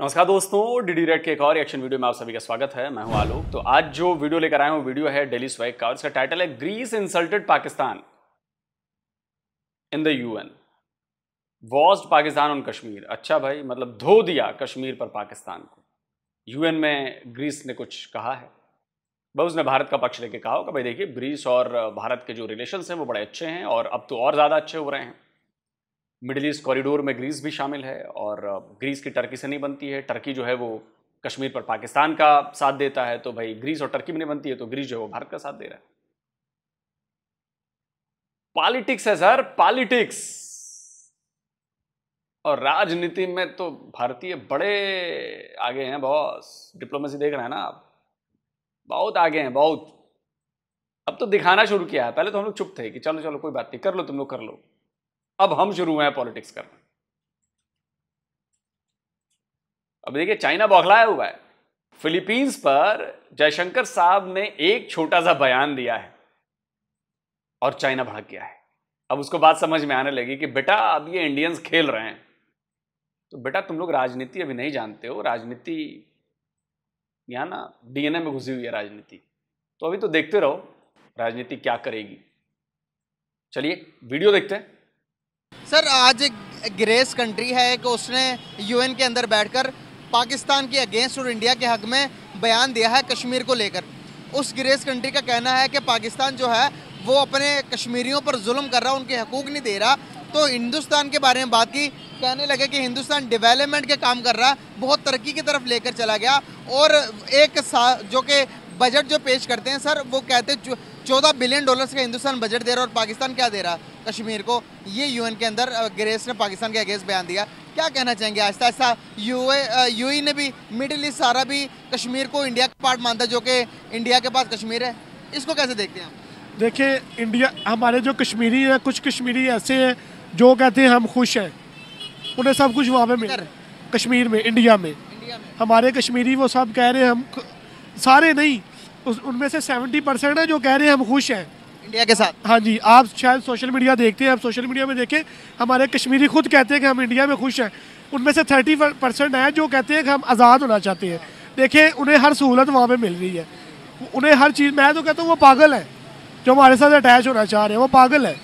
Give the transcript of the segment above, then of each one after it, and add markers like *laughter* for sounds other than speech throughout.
नमस्कार दोस्तों D red के एक और एक्शन वीडियो में आप सभी का स्वागत है मैं हूं आलोक तो आज जो वीडियो लेकर आया हूं वीडियो है डेली स्वाइक का और इसका टाइटल है Greece insulted Pakistan in the UN washed Pakistan on Kashmir अच्छा भाई मतलब धो दिया कश्मीर पर पाकिस्तान को यूएन में ग्रीस ने कुछ कहा है भाई उसने भारत का पक्ष लेके कहा होगा भाई देखिए ग्रीस और भारत के जो रिलेशन हैं वो बड़े अच्छे हैं और अब तो और ज़्यादा अच्छे हो रहे हैं मिडिल ईस्ट कॉरिडोर में ग्रीस भी शामिल है और ग्रीस की टर्की से नहीं बनती है टर्की जो है वो कश्मीर पर पाकिस्तान का साथ देता है तो भाई ग्रीस और टर्की में नहीं बनती है तो ग्रीस जो है वो भारत का साथ दे रहा है पॉलिटिक्स है सर पॉलिटिक्स और राजनीति में तो भारतीय बड़े आगे हैं बॉस डिप्लोमेसी देख रहे हैं ना आप बहुत आगे हैं बहुत अब तो दिखाना शुरू किया है पहले तो हम लोग चुप थे कि चलो चलो कोई बात नहीं कर लो तुम लोग कर लो अब हम शुरू हुए हैं पॉलिटिक्स करना अब देखिए चाइना बौखलाया हुआ है फिलीपींस पर जयशंकर साहब ने एक छोटा सा बयान दिया है और चाइना भड़क गया है अब उसको बात समझ में आने लगी कि बेटा अब ये इंडियंस खेल रहे हैं तो बेटा तुम लोग राजनीति अभी नहीं जानते हो राजनीति यहाँ ना डीएनए में घुसी हुई है राजनीति तो अभी तो देखते रहो राजनीति क्या करेगी चलिए वीडियो देखते हैं सर आज एक ग्रेस कंट्री है कि उसने यूएन के अंदर बैठकर पाकिस्तान के अगेंस्ट और इंडिया के हक में बयान दिया है कश्मीर को लेकर उस ग्रेस कंट्री का कहना है कि पाकिस्तान जो है वो अपने कश्मीरियों पर जुल्म कर रहा उनके हकूक नहीं दे रहा तो हिंदुस्तान के बारे में बात की कहने लगे कि हिंदुस्तान डेवलपमेंट के काम कर रहा है बहुत तरक्की की तरफ लेकर चला गया और एक जो कि बजट जो पेश करते हैं सर वो कहते हैं चौदह बिलियन डॉलर्स का हिंदुस्तान बजट दे रहा है और पाकिस्तान क्या दे रहा है कश्मीर को ये यूएन के अंदर ग्रेस ने पाकिस्तान के अगेंस्ट बयान दिया क्या कहना चाहेंगे आहिस्ता आहिस्ता यू ए ने भी मिडिल ईस्ट सारा भी कश्मीर को इंडिया का पार्ट मानता जो कि इंडिया के पास कश्मीर है इसको कैसे देखते हैं आप देखिए इंडिया हमारे जो कश्मीरी हैं कुछ कश्मीरी ऐसे हैं जो कहते हैं हम खुश हैं उन्हें सब कुछ वहाँ पे मिल कश्मीर में इंडिया में हमारे कश्मीरी वो सब कह रहे हैं हम सारे नहीं उनमें से सेवेंटी परसेंट है जो कह रहे हैं हम खुश हैं इंडिया के साथ हाँ जी आप शायद सोशल मीडिया देखते हैं आप सोशल मीडिया में देखें हमारे कश्मीरी खुद कहते हैं कि हम इंडिया में खुश हैं उनमें से थर्टी परसेंट हैं जो कहते हैं कि हम आज़ाद होना चाहते हैं देखें उन्हें हर सहूलत वहाँ पर मिल रही है उन्हें हर चीज़ मैं तो कहता हूँ वो पागल है जो हमारे साथ अटैच होना चाह रहे हैं वो पागल है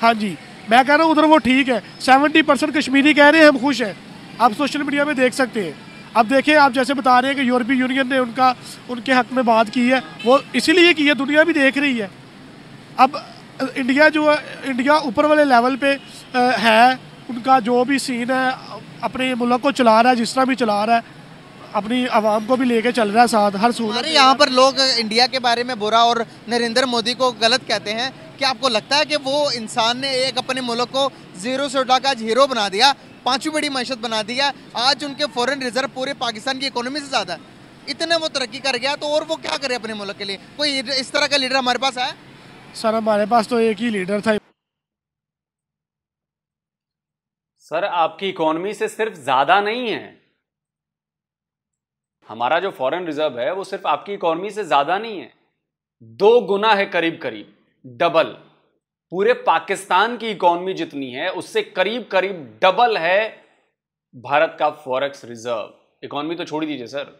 हाँ जी मैं कह रहा हूँ उधर वो ठीक है सेवेंटी परसेंट कश्मीरी कह रहे हैं हम खुश हैं आप सोशल मीडिया में देख सकते हैं अब देखें आप जैसे बता रहे हैं कि यूरोपीय यूनियन ने उनका उनके हक में बात की है वो इसीलिए की है दुनिया भी देख रही है अब इंडिया जो है इंडिया ऊपर वाले लेवल पे है उनका जो भी सीन है अपने मुल्क को चला रहा है जिस तरह भी चला रहा है अपनी आवाम को भी लेके चल रहा है साथ हर सूरत अरे यहाँ पर लोग इंडिया के बारे में बुरा और नरेंद्र मोदी को गलत कहते हैं क्या आपको लगता है कि वो इंसान ने एक अपने मुल्क को जीरो से उठा आज हीरो बना दिया पाँचवीं बड़ी मैशत बना दिया आज उनके फॉरेन रिजर्व पूरे पाकिस्तान की इकोनॉमी से ज़्यादा इतने वो तरक्की कर गया तो और वो क्या करे अपने मुल्क के लिए कोई इस तरह का लीडर हमारे पास है सर हमारे पास तो एक ही लीडर था सर आपकी इकोनॉमी से सिर्फ ज्यादा नहीं है हमारा जो फॉरेन रिजर्व है वो सिर्फ आपकी इकोनॉमी से ज्यादा नहीं है दो गुना है करीब करीब डबल पूरे पाकिस्तान की इकोनॉमी जितनी है उससे करीब करीब डबल है भारत का फॉरेक्स रिजर्व इकोनॉमी तो छोड़ दीजिए सर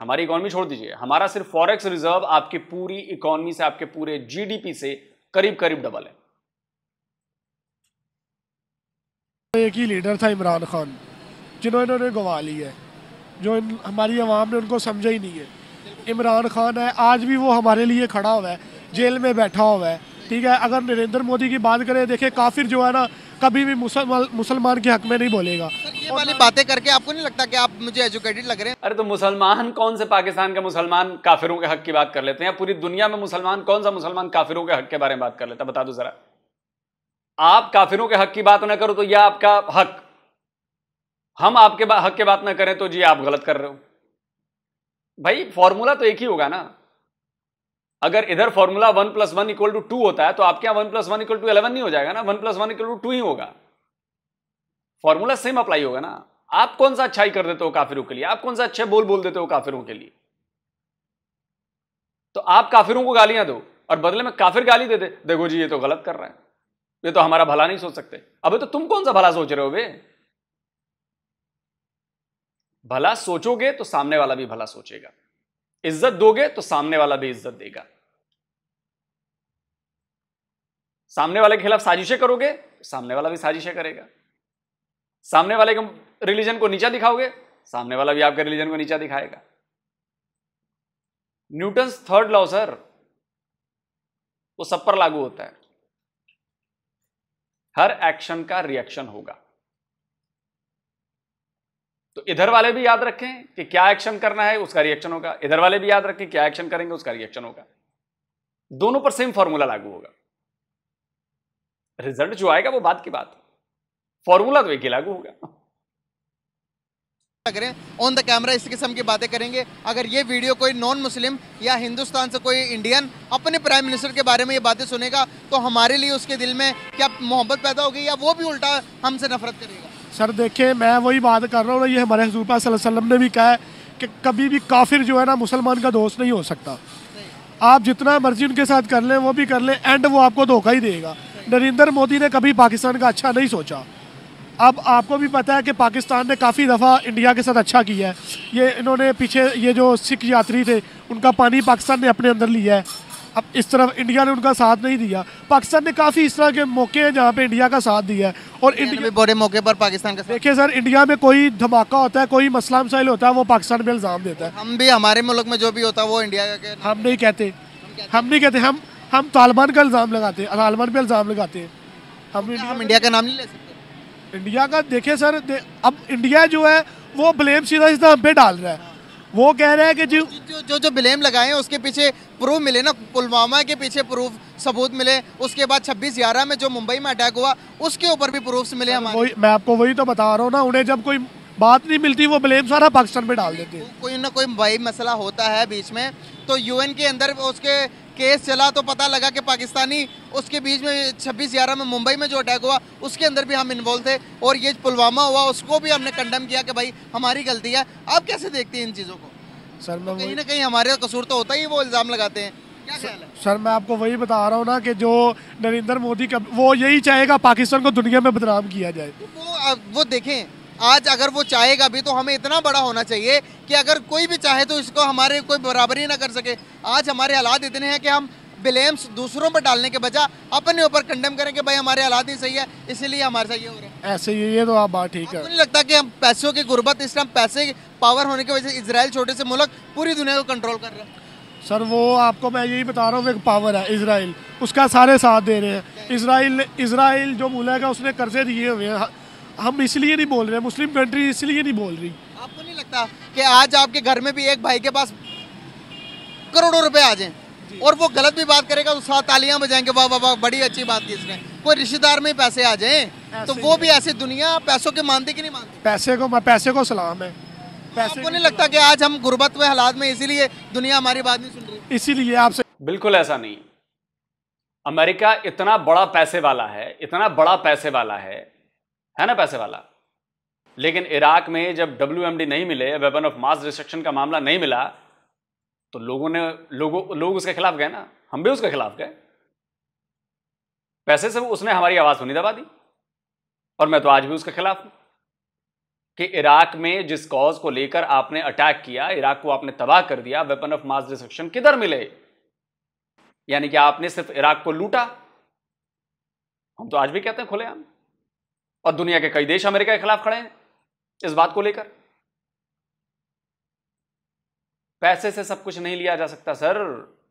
हमारी इकोनॉमी छोड़ दीजिए हमारा सिर्फ फॉरेक्स रिजर्व आपकी पूरी इकोनॉमी से आपके पूरे जीडीपी से करीब करीब डबल है तो एक ही लीडर था इमरान खान जिन्होंने इन्होंने गंवा ली है जो इन, हमारी आवाम ने उनको समझा ही नहीं है इमरान खान है आज भी वो हमारे लिए खड़ा हुआ है जेल में बैठा हुआ है ठीक है अगर नरेंद्र मोदी की बात करें देखिए काफिर जो है ना कभी भी मुसलमान के हक में नहीं बोलेगा ये वाली बातें करके आपको नहीं लगता कि आप मुझे एजुकेटेड लग रहे हैं अरे तो मुसलमान कौन से पाकिस्तान के मुसलमान काफिरों के हक की बात कर लेते हैं पूरी दुनिया में मुसलमान कौन सा मुसलमान काफिरों के हक के बारे में बात कर लेता बता दो जरा आप काफिरों के हक की बात ना करो तो यह आपका हक हम आपके हक के बात ना करें तो जी आप गलत कर रहे हो भाई फॉर्मूला तो एक ही होगा ना अगर इधर formula one plus one equal to two होता है तो आपके यहां one plus one equal to eleven नहीं हो जाएगा ना one plus one equal to two ही होगा फॉर्मूला सेम अप्लाई होगा ना आप कौन सा अच्छाई कर देते हो काफिरों के लिए आप कौन सा अच्छे बोल बोल देते हो काफिरों के लिए तो आप काफिरों को गालियां दो और बदले में काफिर गाली देते दे, देखो जी ये तो गलत कर रहे हैं ये तो हमारा भला नहीं सोच सकते अबे तो तुम कौन सा भला सोच रहे हो बे भला सोचोगे तो सामने वाला भी भला सोचेगा इज्जत दोगे तो सामने वाला भी इज्जत देगा सामने वाले के खिलाफ साजिशें करोगे तो सामने वाला भी साजिशें करेगा सामने वाले के रिलीजन को नीचा दिखाओगे सामने वाला भी आपके रिलीजन को नीचा दिखाएगा न्यूटन थर्ड लॉ सर वो सब पर लागू होता है हर एक्शन का रिएक्शन होगा तो इधर वाले भी याद रखें कि क्या एक्शन करना है उसका रिएक्शन होगा इधर वाले भी याद रखें क्या एक्शन करेंगे उसका रिएक्शन होगा दोनों पर सेम फॉर्मूला लागू होगा रिजल्ट जो आएगा वो बात की बात फॉर्मूला तो एक ही लागू होगा ऑन द कैमरा इस किस्म की बातें करेंगे अगर ये वीडियो कोई नॉन मुस्लिम या हिंदुस्तान से कोई इंडियन अपने प्राइम मिनिस्टर के बारे में ये बातें सुनेगा तो हमारे लिए उसके दिल में क्या मोहब्बत पैदा होगी या वो भी उल्टा हमसे नफरत करेगा सर देखिए मैं वही बात कर रहा हूँ ये हमारे हजूर वसल्लम ने भी कहा है कि कभी भी काफिर जो है ना मुसलमान का दोस्त नहीं हो सकता आप जितना मर्जी उनके साथ कर लें वो भी कर लें एंड वो आपको धोखा ही देगा नरेंद्र मोदी ने कभी पाकिस्तान का अच्छा नहीं सोचा अब आपको भी पता है कि पाकिस्तान ने काफ़ी दफ़ा इंडिया के साथ अच्छा किया है ये इन्होंने पीछे ये जो सिख यात्री थे उनका पानी पाकिस्तान ने अपने अंदर लिया है अब इस तरफ इंडिया ने उनका साथ नहीं दिया पाकिस्तान ने काफ़ी इस तरह के मौके हैं जहाँ पे इंडिया का साथ दिया है और इंडिया बड़े मौके पर पाकिस्तान का देखिए सर इंडिया में कोई धमाका होता है कोई मसला मसाइल होता है वो पाकिस्तान पर इल्ज़ाम देता है हम भी हमारे मुल्क में जो भी होता है वो इंडिया का हम नहीं कहते हम नहीं कहते हम हम तालिबान का इल्ज़ाम लगाते हैं तालिबान पर इल्ज़ाम लगाते हैं हम इंडिया का नाम नहीं ले सकते इंडिया का देखे सर अब इंडिया जो है वो ब्लेम सीधा सीधा हम पे डाल रहा है वो कह रहा है कि जो जो जो, जो ब्लेम लगाए हैं उसके पीछे प्रूफ मिले ना पुलवामा के पीछे प्रूफ सबूत मिले उसके बाद छब्बीस ग्यारह में जो मुंबई में अटैक हुआ उसके ऊपर भी प्रूफ मिले हमारे मैं आपको वही तो बता रहा हूँ ना उन्हें जब कोई बात नहीं मिलती वो ब्लेम सारा पाकिस्तान पे डाल देते हैं कोई ना कोई वही मसला होता है बीच में तो यूएन के अंदर उसके केस चला तो पता लगा कि पाकिस्तानी उसके बीच में छब्बीस ग्यारह में मुंबई में जो अटैक हुआ उसके अंदर भी हम इन्वॉल्व थे और ये पुलवामा हुआ उसको भी हमने कंडम किया कि भाई हमारी गलती है आप कैसे देखते हैं इन चीज़ों को सर मैं तो कहीं ना कहीं हमारे कसूर तो होता ही वो इल्ज़ाम लगाते हैं सर मैं आपको वही बता रहा हूँ ना कि जो नरेंद्र मोदी का वो यही चाहेगा पाकिस्तान को दुनिया में बदनाम किया जाए वो वो देखें आज अगर वो चाहेगा भी तो हमें इतना बड़ा होना चाहिए कि अगर कोई भी चाहे तो इसको हमारे कोई बराबरी ना कर सके आज हमारे हालात इतने हैं कि हम ब्लेम्स दूसरों पर डालने के बजाय अपने ऊपर कंडेम करें कि भाई हमारे हालात ही सही है इसीलिए हमारे साथ ये हो रहा है ऐसे ही ये तो आप बात ठीक है नहीं लगता कि हम पैसों की गुर्बत इस टाइम पैसे पावर होने की वजह से इसराइल छोटे से मुल्क पूरी दुनिया को कंट्रोल कर रहे हैं सर वो आपको मैं यही बता रहा हूँ एक पावर है इसराइल उसका सारे साथ दे रहे हैं इसराइल इसराइल जो मुल्क है उसने कर्जे दिए हुए हैं हम इसलिए नहीं बोल रहे मुस्लिम कंट्री इसलिए नहीं बोल रही आपको नहीं लगता कि आज आपके घर में भी एक भाई के पास करोड़ों रुपए आ जाएं और वो गलत भी बात करेगा उसके साथ तालियां बजाएंगे वाह वाह वाह बड़ी अच्छी बात की इसने कोई रिश्तेदार में पैसे आ जाए तो वो भी ऐसी दुनिया पैसों के मानते कि नहीं मानते पैसे को पैसे को सलाम है पैसे आपको नहीं लगता कि आज हम गुर्बत में हालात में इसीलिए दुनिया हमारी बात नहीं सुन रही इसीलिए आपसे बिल्कुल ऐसा नहीं अमेरिका इतना बड़ा पैसे वाला है इतना बड़ा पैसे वाला है है ना पैसे वाला लेकिन इराक में जब डब्ल्यू नहीं मिले वेपन ऑफ मास डिस्ट्रक्शन का मामला नहीं मिला तो लोगों ने लोगों लोग उसके खिलाफ गए ना हम भी उसके खिलाफ गए पैसे से उसने हमारी आवाज़ सुनी तो दबा दी और मैं तो आज भी उसके खिलाफ हूं कि इराक में जिस कॉज को लेकर आपने अटैक किया इराक को आपने तबाह कर दिया वेपन ऑफ मास डिस्ट्रक्शन किधर मिले यानी कि आपने सिर्फ इराक को लूटा हम तो आज भी कहते हैं खुले और दुनिया के कई देश अमेरिका के खिलाफ खड़े हैं इस बात को लेकर पैसे से सब कुछ नहीं लिया जा सकता सर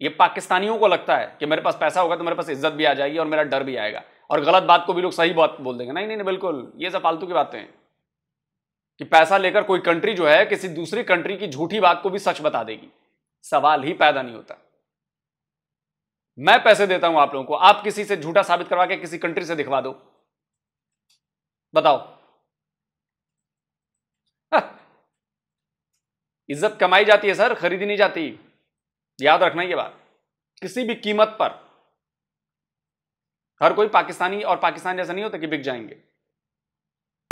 ये पाकिस्तानियों को लगता है कि मेरे पास पैसा होगा तो मेरे पास इज्जत भी आ जाएगी और मेरा डर भी आएगा और गलत बात को भी लोग सही बात बोल देंगे नहीं नहीं नहीं बिल्कुल ये सब फालतू की बातें हैं कि पैसा लेकर कोई कंट्री जो है किसी दूसरी कंट्री की झूठी बात को भी सच बता देगी सवाल ही पैदा नहीं होता मैं पैसे देता हूं आप लोगों को आप किसी से झूठा साबित करवा के किसी कंट्री से दिखवा दो बताओ हाँ। इज्जत कमाई जाती है सर खरीदी नहीं जाती याद रखना ये बात किसी भी कीमत पर हर कोई पाकिस्तानी और पाकिस्तान जैसा नहीं होता कि बिक जाएंगे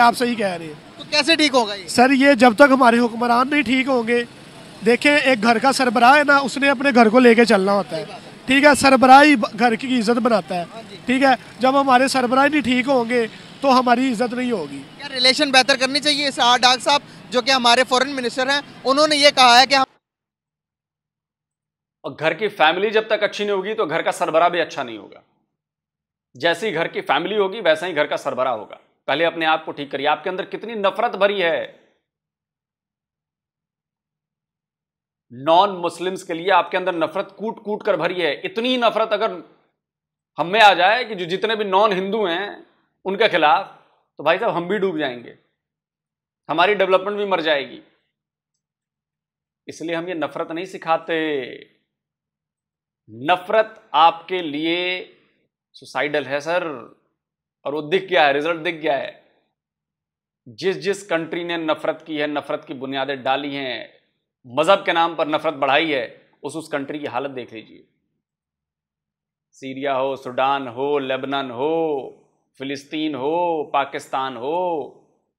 आप सही कह रहे हैं तो कैसे ठीक होगा ये सर ये जब तक हमारे हुक्मरान नहीं ठीक होंगे देखें एक घर का सरबराह है ना उसने अपने घर को लेके चलना होता है ठीक है सरबराह ही घर की इज्जत बनाता है हाँ ठीक है जब हमारे सरबराह नहीं ठीक होंगे तो हमारी इज्जत नहीं होगी क्या रिलेशन बेहतर करनी चाहिए इस डाक साहब जो कि हमारे फॉरेन मिनिस्टर हैं उन्होंने ये कहा है कि हम और घर की फैमिली जब तक अच्छी नहीं होगी तो घर का सरबरा भी अच्छा नहीं होगा जैसी घर की फैमिली होगी वैसा ही घर का सरबरा होगा पहले अपने आप को ठीक करिए आपके अंदर कितनी नफरत भरी है नॉन मुस्लिम्स के लिए आपके अंदर नफरत कूट कूट कर भरी है इतनी नफरत अगर हम में आ जाए कि जो जितने भी नॉन हिंदू हैं उनके खिलाफ तो भाई साहब हम भी डूब जाएंगे हमारी डेवलपमेंट भी मर जाएगी इसलिए हम ये नफरत नहीं सिखाते नफरत आपके लिए सुसाइडल है सर और वो दिख गया है रिजल्ट दिख गया है जिस जिस कंट्री ने नफरत की है नफरत की बुनियादें डाली हैं मज़हब के नाम पर नफरत बढ़ाई है उस उस कंट्री की हालत देख लीजिए सीरिया हो सूडान हो लेबनान हो फिलिस्तीन हो पाकिस्तान हो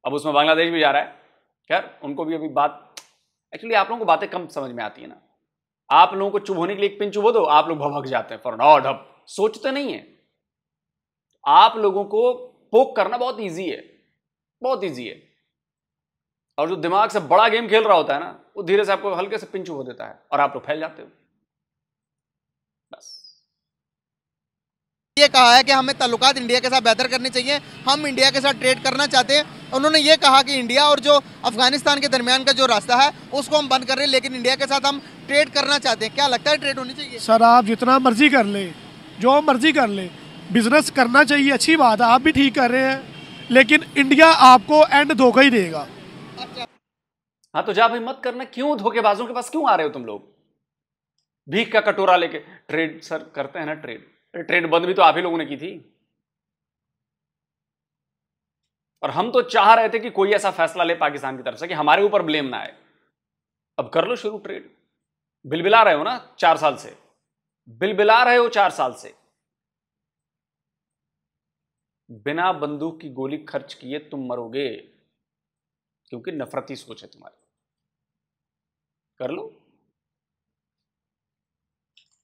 अब उसमें बांग्लादेश भी जा रहा है खैर उनको भी अभी बात एक्चुअली आप लोगों को बातें कम समझ में आती है ना आप लोगों को चुभ होने के लिए एक पिन चुभो दो तो आप लोग भभक जाते हैं फॉर नॉट अब सोचते नहीं है आप लोगों को पोक करना बहुत ईजी है बहुत ईजी है और जो दिमाग से बड़ा गेम खेल रहा होता है ना वो धीरे से आपको हल्के से पिंच हो देता है और आप लोग फैल जाते हो ये कहा है कि हमें तल्लुकात इंडिया के साथ बेहतर करने चाहिए हम इंडिया के साथ ट्रेड करना चाहते हैं उन्होंने ये कहा कि इंडिया और जो अफगानिस्तान के दरमियान का जो रास्ता है उसको हम बंद कर रहे हैं लेकिन इंडिया के साथ हम ट्रेड करना चाहते हैं क्या लगता है ट्रेड होनी चाहिए सर आप जितना मर्जी कर ले जो मर्जी कर ले बिजनेस करना चाहिए अच्छी बात है आप भी ठीक कर रहे हैं लेकिन इंडिया आपको एंड धोखा ही देगा हाँ तो जा हिम्मत करना क्यों धोखेबाजों के पास क्यों आ रहे हो तुम लोग भीख का कटोरा लेके ट्रेड सर करते हैं ना ट्रेड ट्रेन बंद भी तो आप ही लोगों ने की थी और हम तो चाह रहे थे कि कोई ऐसा फैसला ले पाकिस्तान की तरफ से कि हमारे ऊपर ब्लेम ना आए अब कर लो शुरू ट्रेड बिलबिला रहे हो ना चार साल से बिलबिला रहे हो चार साल से बिना बंदूक की गोली खर्च किए तुम मरोगे क्योंकि नफरती सोच है तुम्हारी कर लो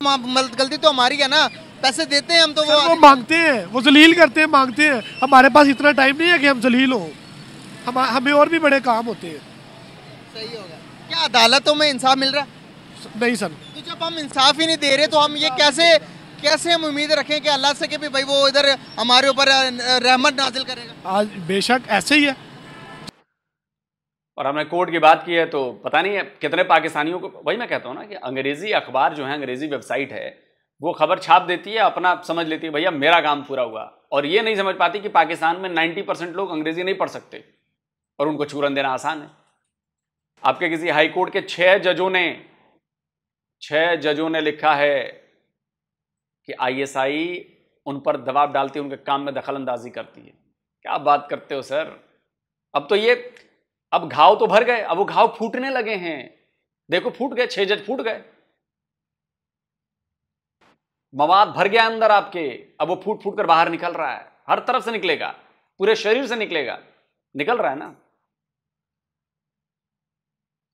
गलती तो हमारी है ना पैसे देते हैं हम तो वो, वो मांगते हैं वो जलील करते हैं मांगते हैं हमारे पास इतना टाइम नहीं है कि हम जलील हो हम हमें और भी बड़े काम होते हैं सही होगा क्या अदालतों में इंसाफ मिल रहा है नहीं सर तो जब हम इंसाफ ही नहीं दे रहे तो हम ये कैसे कैसे हम उम्मीद रखें कि अल्लाह से कि भाई वो इधर हमारे ऊपर रहमत नाजिल करेगा आज बेशक ऐसे ही है और हमने कोर्ट की बात की है तो पता नहीं है कितने पाकिस्तानियों को वही मैं कहता हूँ ना कि अंग्रेज़ी अखबार जो है अंग्रेज़ी वेबसाइट है वो खबर छाप देती है अपना समझ लेती है भैया मेरा काम पूरा हुआ और ये नहीं समझ पाती कि पाकिस्तान में 90 परसेंट लोग अंग्रेज़ी नहीं पढ़ सकते और उनको चूरन देना आसान है आपके किसी हाई कोर्ट के छह जजों ने छह जजों ने लिखा है कि आईएसआई उन पर दबाव डालती है उनके काम में दखल अंदाजी करती है क्या बात करते हो सर अब तो ये अब घाव तो भर गए अब वो घाव फूटने लगे हैं देखो फूट गए छह जज फूट गए मवाद भर गया अंदर आपके अब वो फूट फूट कर बाहर निकल रहा है हर तरफ से निकलेगा पूरे शरीर से निकलेगा निकल रहा है ना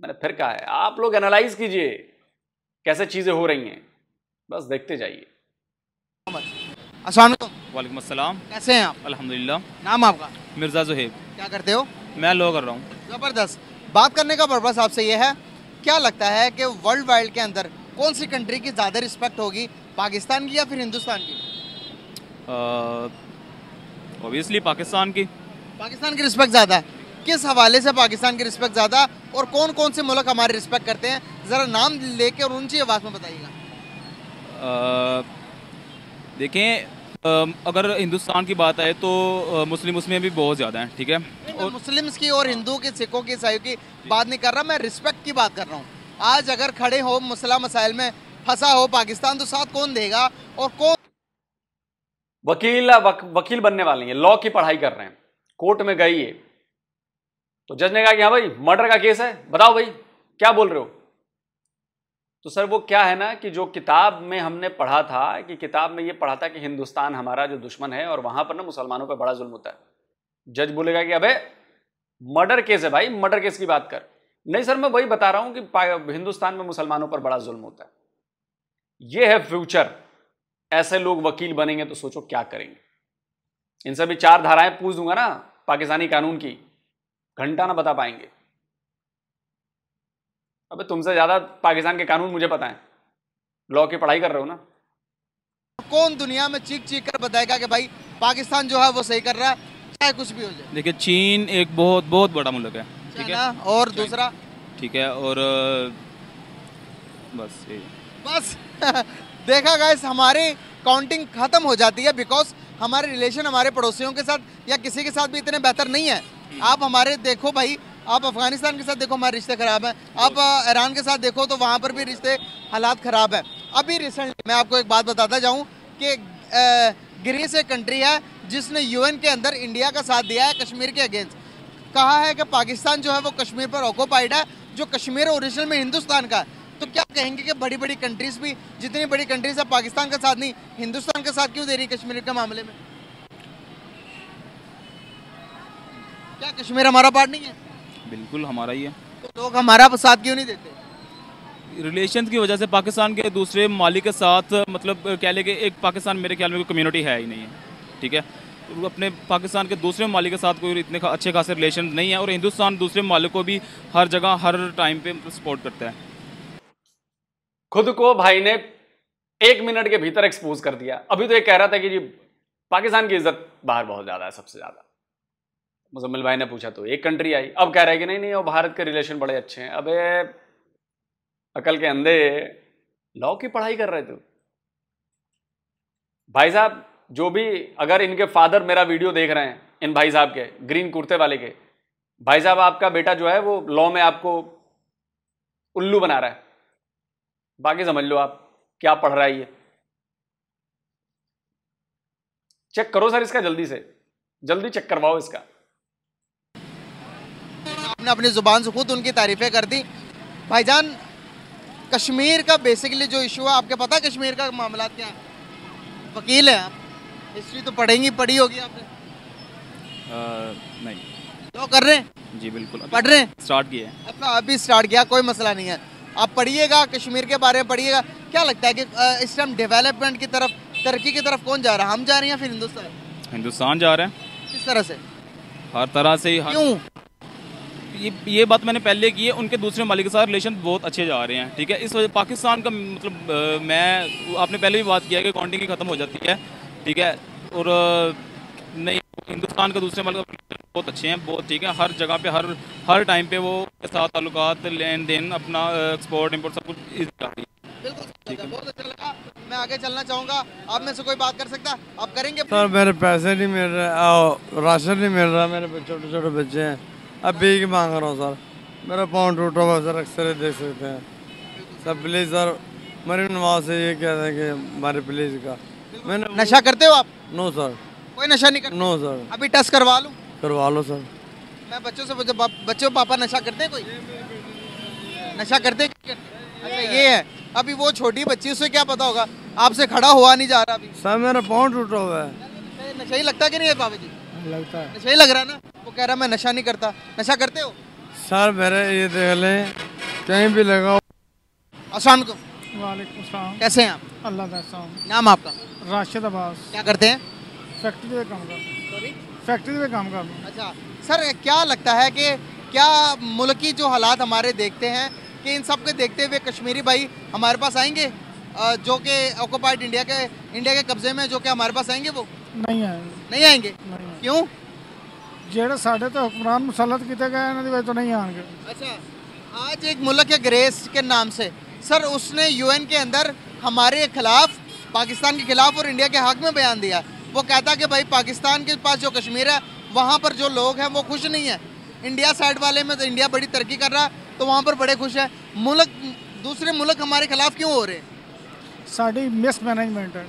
मैंने फिर कहा है आप लोग एनालाइज कीजिए कैसे चीज़ें हो रही हैं बस देखते जाइए वाले कैसे हैं आप अल्हम्दुलिल्लाह नाम आपका मिर्ज़ा जुहेब क्या करते हो मैं लो कर रहा हूँ ज़बरदस्त बात करने का पर्पज़ आपसे यह है क्या लगता है कि वर्ल्ड वाइड के अंदर कौन सी कंट्री की ज़्यादा रिस्पेक्ट होगी पाकिस्तान की या फिर हिंदुस्तान की ऑब्वियसली पाकिस्तान की पाकिस्तान की रिस्पेक्ट ज़्यादा है किस हवाले से पाकिस्तान की रिस्पेक्ट ज़्यादा और कौन कौन से मुल्क हमारे रिस्पेक्ट करते हैं ज़रा नाम लेके और उनकी आवाज़ में बताइएगा देखें अगर हिंदुस्तान की बात आए तो मुस्लिम उसमें भी बहुत ज़्यादा हैं ठीक है और मुस्लिम्स की और हिंदू की सिखों की ईसाइयों की बात नहीं कर रहा मैं रिस्पेक्ट की बात कर रहा हूँ आज अगर खड़े हो मसला मसाइल में फंसा हो पाकिस्तान तो साथ कौन देगा और कौन वकील वक, वकील बनने वाले हैं लॉ की पढ़ाई कर रहे हैं कोर्ट में गई है तो जज ने कहा कि हाँ भाई मर्डर का केस है बताओ भाई क्या बोल रहे हो तो सर वो क्या है ना कि जो किताब में हमने पढ़ा था कि किताब में ये पढ़ा था कि हिंदुस्तान हमारा जो दुश्मन है और वहाँ पर ना मुसलमानों पर बड़ा जुल्म होता है जज बोलेगा कि अबे मर्डर केस है भाई मर्डर केस की बात कर नहीं सर मैं वही बता रहा हूँ कि हिंदुस्तान में मुसलमानों पर बड़ा जुल्म होता है ये है फ्यूचर ऐसे लोग वकील बनेंगे तो सोचो क्या करेंगे इनसे भी चार धाराएं पूछ दूंगा ना पाकिस्तानी कानून की घंटा ना बता पाएंगे अबे तुमसे ज़्यादा पाकिस्तान के कानून मुझे पता है लॉ की पढ़ाई कर रहे हो ना कौन दुनिया में चीख चीख कर बताएगा कि भाई पाकिस्तान जो है वो सही कर रहा है चाहे कुछ भी हो जाए देखिए चीन एक बहुत बहुत बड़ा मुल्क है ठीक है और दूसरा ठीक है और बस बस *laughs* देखा गाइस हमारे काउंटिंग खत्म हो जाती है बिकॉज हमारे रिलेशन हमारे पड़ोसियों के साथ या किसी के साथ भी इतने बेहतर नहीं है हम्म। आप हमारे देखो भाई आप अफगानिस्तान के साथ देखो हमारे रिश्ते ख़राब हैं आप ईरान के साथ देखो तो वहाँ पर भी रिश्ते हालात ख़राब हैं अभी रिसेंटली मैं आपको एक बात बताता जाऊँ कि ग्रीस एक कंट्री है जिसने यूएन के अंदर इंडिया का साथ दिया है कश्मीर के अगेंस्ट कहा है कि पाकिस्तान जो है वो कश्मीर पर ऑक्यूपाइड है जो कश्मीर ओरिजिनल में हिंदुस्तान का है तो क्या कहेंगे कि बड़ी बड़ी कंट्रीज भी जितनी बड़ी कंट्रीज है पाकिस्तान का साथ नहीं हिंदुस्तान का साथ क्यों दे रही कश्मीर के मामले में क्या कश्मीर हमारा पार्ट नहीं है बिल्कुल हमारा ही है तो लोग हमारा साथ क्यों नहीं देते रिलेशन की वजह से पाकिस्तान के दूसरे मालिक के साथ मतलब कह लें कि एक पाकिस्तान मेरे ख्याल में कोई कम्युनिटी है ही नहीं है ठीक है तो अपने पाकिस्तान के दूसरे मालिक के साथ कोई इतने अच्छे खासे रिलेशन नहीं है और हिंदुस्तान दूसरे मालिक को भी हर जगह हर टाइम पे सपोर्ट मतलब करता है खुद को भाई ने एक मिनट के भीतर एक्सपोज कर दिया अभी तो ये कह रहा था कि जी पाकिस्तान की इज्जत बाहर बहुत ज़्यादा है सबसे ज़्यादा मुजम्मिल भाई ने पूछा तो एक कंट्री आई अब कह रहा है कि नहीं नहीं और भारत के रिलेशन बड़े अच्छे हैं अबे अकल के अंधे लॉ की पढ़ाई कर रहे थे भाई साहब जो भी अगर इनके फादर मेरा वीडियो देख रहे हैं इन भाई साहब के ग्रीन कुर्ते वाले के भाई साहब आपका बेटा जो है वो लॉ में आपको उल्लू बना रहा है बाकी समझ लो आप क्या पढ़ रहा है ये चेक करो सर इसका जल्दी से जल्दी चेक करवाओ इसका आपने अपनी ज़ुबान से खुद उनकी तारीफ़ें कर दी भाईजान कश्मीर का बेसिकली जो इशू है आपके पता है कश्मीर का मामला क्या है वकील हैं आप हिस्ट्री तो पढ़ेंगी पढ़ी होगी आपने नहीं तो कर रहे हैं जी बिल्कुल पढ़ रहे हैं स्टार्ट किए अपना अच्छा, अभी स्टार्ट किया कोई मसला नहीं है आप पढ़िएगा कश्मीर के बारे में पढ़िएगा क्या लगता है कि इस टाइम डेवलपमेंट की तरफ तरक्की की तरफ कौन जा रहा है हम जा रहे हैं फिर हिंदुस्तान हिंदुस्तान जा रहे हैं किस तरह से हर तरह से ही हर... क्यों ये ये बात मैंने पहले की है उनके दूसरे मालिक के साथ रिलेशन बहुत अच्छे जा रहे हैं ठीक है इस वजह पाकिस्तान का मतलब आ, मैं आपने पहले भी बात किया कि कि क्वान्टिटी ख़त्म हो जाती है ठीक है और नहीं हिंदुस्तान के दूसरे मालिक बहुत अच्छे हैं बहुत ठीक है हर जगह पर हर हर टाइम पे वो के साथ ताल्लुकात लेन देन अपना एक्सपोर्ट इम्पोर्ट सब कुछ इस है बहुत अच्छा लगा मैं आगे चलना चाहूँगा आप में से कोई बात कर सकता आप करेंगे सर मेरे पैसे नहीं मिल रहे राशन नहीं मिल रहा मेरे छोटे छोटे बच्चे हैं अभी की मांग रहा हूँ सर मेरा पाँव टूटा हुआ सर अक्सर देख सकते हैं सर प्लीज़ सर मेरी नवाज से ये कह रहे हैं कि हमारे प्लीज़ का मैंने नशा करते हो आप नो सर कोई नशा नहीं करते नो सर अभी टेस्ट करवा लो करवा लो सर मैं बच्चों से पूछा बच्चों पापा नशा करते कोई नशा करते अच्छा ये है अभी वो छोटी बच्ची उसे क्या पता होगा आपसे खड़ा हुआ नहीं जा रहा अभी सर मेरा पाँव टूटा हुआ है नशा ही लगता कि नहीं है पापा जी लगता है नशा ही लग रहा है ना वो कह रहा मैं नशा नहीं करता नशा करते हो सर मेरे ये देख लें कहीं भी लगाओ असल वालेकुम कैसे हैं आप अल्लाह का नाम आपका राशिद अब्बास क्या करते हैं फैक्ट्री में काम करते फैक्ट्री में काम करते अच्छा सर क्या लगता है कि क्या मुल्क की जो हालात हमारे देखते हैं कि इन सब के देखते हुए कश्मीरी भाई हमारे पास आएंगे जो कि ऑक्यूपाइड इंडिया के इंडिया के कब्जे में जो कि हमारे पास आएंगे वो नहीं आएंगे नहीं आएंगे क्यों ਜਿਹੜੇ साढ़े तो मुसलत किए गए ਗਏ ਇਹਨਾਂ ਦੀ नहीं आएंगे अच्छा आज एक मुल्क है ग्रेस के नाम से सर उसने यूएन के अंदर हमारे खिलाफ पाकिस्तान के खिलाफ और इंडिया के हक में बयान दिया वो कहता कि भाई पाकिस्तान के पास जो कश्मीर है वहाँ पर जो लोग हैं वो खुश नहीं है इंडिया साइड वाले में तो इंडिया बड़ी तरक्की कर रहा है तो वहाँ पर बड़े खुश है मुल्क दूसरे मुल्क हमारे खिलाफ क्यों हो रहे हैं साड़ी मिसमैनेजमेंट है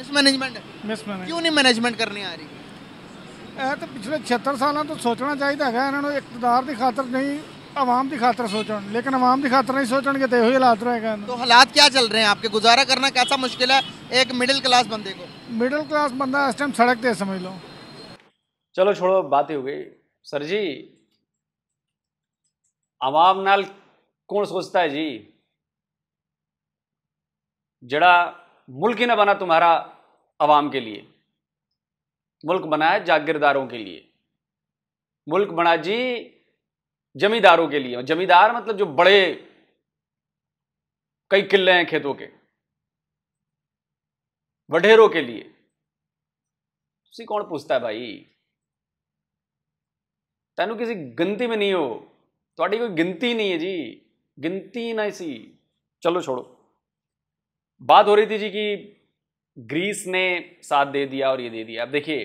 मिसमैनेजमेंट है मिसमैनेज क्यों नहीं मैनेजमेंट करनी आ रही है तो पिछले छिहत्तर साल तो सोचना चाहिए है इन्होंने इकतदार की खातर नहीं आवाम की खातर सोच लेकिन आवाम की खातर नहीं सोचे तो यही हालात रहेगा तो हालात क्या चल रहे हैं आपके गुजारा करना कैसा मुश्किल है एक मिडिल क्लास बंदे को मिडिल क्लास बंदा इस टाइम सड़क दे समझ लो चलो छोड़ो बात ही हो गई सर जी आवाम नाल कौन सोचता है जी जड़ा मुल्क ही ना बना तुम्हारा आवाम के लिए मुल्क बनाया जागीरदारों के लिए मुल्क बना जी जमींदारों के लिए जमींदार मतलब जो बड़े कई किले हैं खेतों के वढेरों के लिए उसी कौन पूछता है भाई तेन किसी गिनती में नहीं हो थोड़ी कोई गिनती नहीं है जी गिनती ना इसी चलो छोड़ो बात हो रही थी जी कि ग्रीस ने साथ दे दिया और ये दे दिया अब देखिए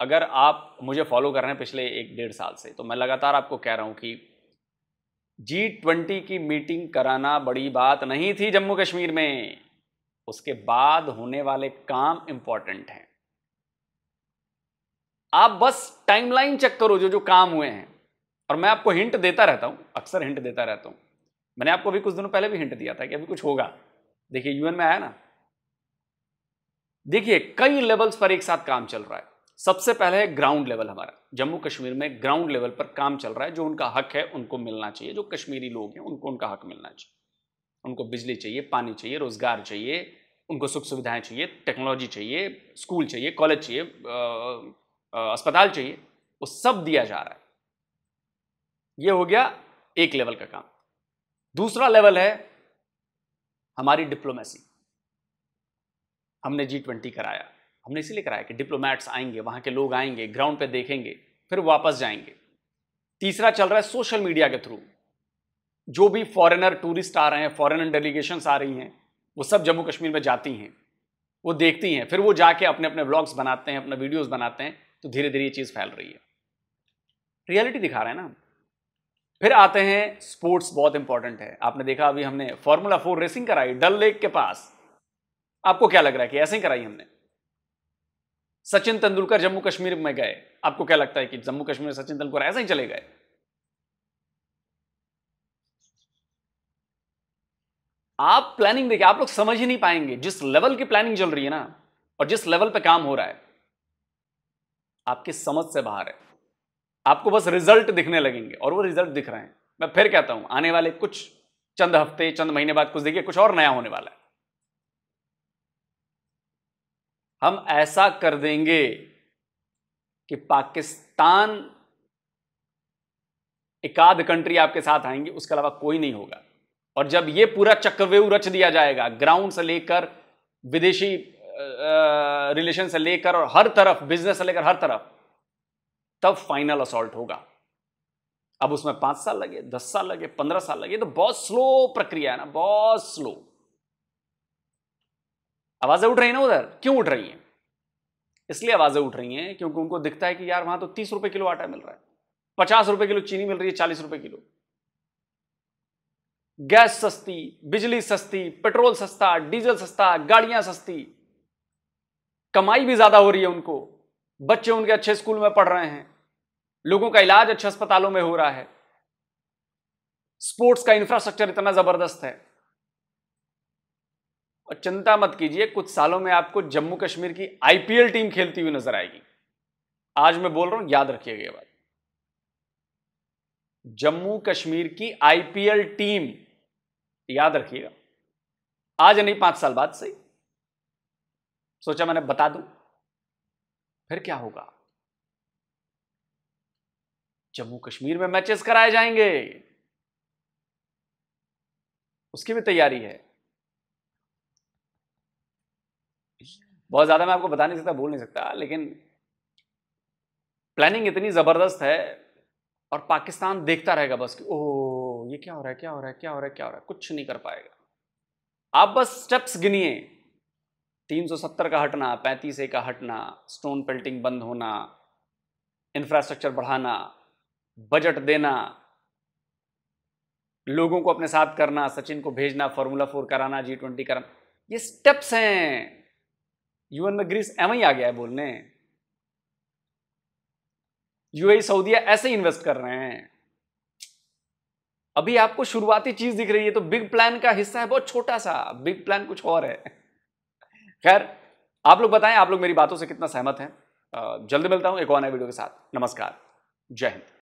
अगर आप मुझे फॉलो कर रहे हैं पिछले एक डेढ़ साल से तो मैं लगातार आपको कह रहा हूँ कि जी ट्वेंटी की मीटिंग कराना बड़ी बात नहीं थी जम्मू कश्मीर में उसके बाद होने वाले काम इंपॉर्टेंट हैं आप बस टाइमलाइन चेक करो जो जो काम हुए हैं और मैं आपको हिंट देता रहता हूं अक्सर हिंट देता रहता हूं मैंने आपको भी कुछ दिनों पहले भी हिंट दिया था कि अभी कुछ होगा देखिए यूएन में आया ना देखिए कई लेवल्स पर एक साथ काम चल रहा है सबसे पहले है ग्राउंड लेवल हमारा जम्मू कश्मीर में ग्राउंड लेवल पर काम चल रहा है जो उनका हक है उनको मिलना चाहिए जो कश्मीरी लोग हैं उनको उनका हक मिलना चाहिए उनको बिजली चाहिए पानी चाहिए रोजगार चाहिए उनको सुख सुविधाएं चाहिए टेक्नोलॉजी चाहिए स्कूल चाहिए कॉलेज चाहिए अस्पताल चाहिए वो सब दिया जा रहा है ये हो गया एक लेवल का काम दूसरा लेवल है हमारी डिप्लोमेसी हमने जी ट्वेंटी कराया हमने इसीलिए कराया कि डिप्लोमैट्स आएंगे वहाँ के लोग आएंगे ग्राउंड पे देखेंगे फिर वापस जाएंगे तीसरा चल रहा है सोशल मीडिया के थ्रू जो भी फॉरेनर टूरिस्ट आ रहे हैं फॉरेनर डेलीगेशन आ रही हैं वो सब जम्मू कश्मीर में जाती हैं वो देखती हैं फिर वो जाके अपने अपने ब्लॉग्स बनाते हैं अपने वीडियोज बनाते हैं तो धीरे धीरे ये चीज़ फैल रही है रियलिटी दिखा रहे हैं ना फिर आते हैं स्पोर्ट्स बहुत इंपॉर्टेंट है आपने देखा अभी हमने फॉर्मूला फोर रेसिंग कराई डल लेक के पास आपको क्या लग रहा है कि ऐसे ही कराई हमने सचिन तेंदुलकर जम्मू कश्मीर में गए आपको क्या लगता है कि जम्मू कश्मीर में सचिन तेंदुलकर ऐसे ही चले गए आप प्लानिंग देखिए आप लोग समझ ही नहीं पाएंगे जिस लेवल की प्लानिंग चल रही है ना और जिस लेवल पे काम हो रहा है आपकी समझ से बाहर है आपको बस रिजल्ट दिखने लगेंगे और वो रिजल्ट दिख रहे हैं मैं फिर कहता हूं आने वाले कुछ चंद हफ्ते चंद महीने बाद कुछ देखिए कुछ और नया होने वाला है हम ऐसा कर देंगे कि पाकिस्तान एकाध कंट्री आपके साथ आएंगे उसके अलावा कोई नहीं होगा और जब ये पूरा चक्रव्यूह रच दिया जाएगा ग्राउंड से लेकर विदेशी रिलेशन से लेकर और हर तरफ बिजनेस से लेकर हर तरफ तब फाइनल असॉल्ट होगा अब उसमें पांच साल लगे दस साल लगे पंद्रह साल लगे तो बहुत स्लो प्रक्रिया है ना बहुत स्लो आवाज़ें उठ रही है ना उधर क्यों उठ रही हैं इसलिए आवाज़ें उठ रही हैं क्योंकि उनको दिखता है कि यार वहां तो तीस रुपए किलो आटा मिल रहा है पचास रुपए किलो चीनी मिल रही है चालीस रुपए किलो गैस सस्ती बिजली सस्ती पेट्रोल सस्ता डीजल सस्ता गाड़ियां सस्ती कमाई भी ज़्यादा हो रही है उनको बच्चे उनके अच्छे स्कूल में पढ़ रहे हैं लोगों का इलाज अच्छे अस्पतालों में हो रहा है स्पोर्ट्स का इंफ्रास्ट्रक्चर इतना ज़बरदस्त है और चिंता मत कीजिए कुछ सालों में आपको जम्मू कश्मीर की आईपीएल टीम खेलती हुई नजर आएगी आज मैं बोल रहा हूं याद रखिएगा बात जम्मू कश्मीर की आईपीएल टीम याद रखिएगा आज नहीं पांच साल बाद सही सोचा मैंने बता दूं फिर क्या होगा जम्मू कश्मीर में मैचेस कराए जाएंगे उसकी भी तैयारी है बहुत ज़्यादा मैं आपको बता नहीं सकता बोल नहीं सकता लेकिन प्लानिंग इतनी ज़बरदस्त है और पाकिस्तान देखता रहेगा बस कि ओह ये क्या हो रहा है क्या हो रहा है क्या हो रहा है क्या हो रहा है कुछ नहीं कर पाएगा आप बस स्टेप्स गिनिए 370 का हटना पैंतीस ए का हटना स्टोन पेल्टिंग बंद होना इंफ्रास्ट्रक्चर बढ़ाना बजट देना लोगों को अपने साथ करना सचिन को भेजना फॉर्मूला फोर कराना जी ट्वेंटी कराना ये स्टेप्स हैं यूएन में ग्रीस एम ही आ गया है बोलने यूएई सऊदीया e, ऐसे ही इन्वेस्ट कर रहे हैं अभी आपको शुरुआती चीज दिख रही है तो बिग प्लान का हिस्सा है बहुत छोटा सा बिग प्लान कुछ और है खैर आप लोग बताएं आप लोग मेरी बातों से कितना सहमत हैं जल्दी मिलता हूं एक और नए वीडियो के साथ नमस्कार जय हिंद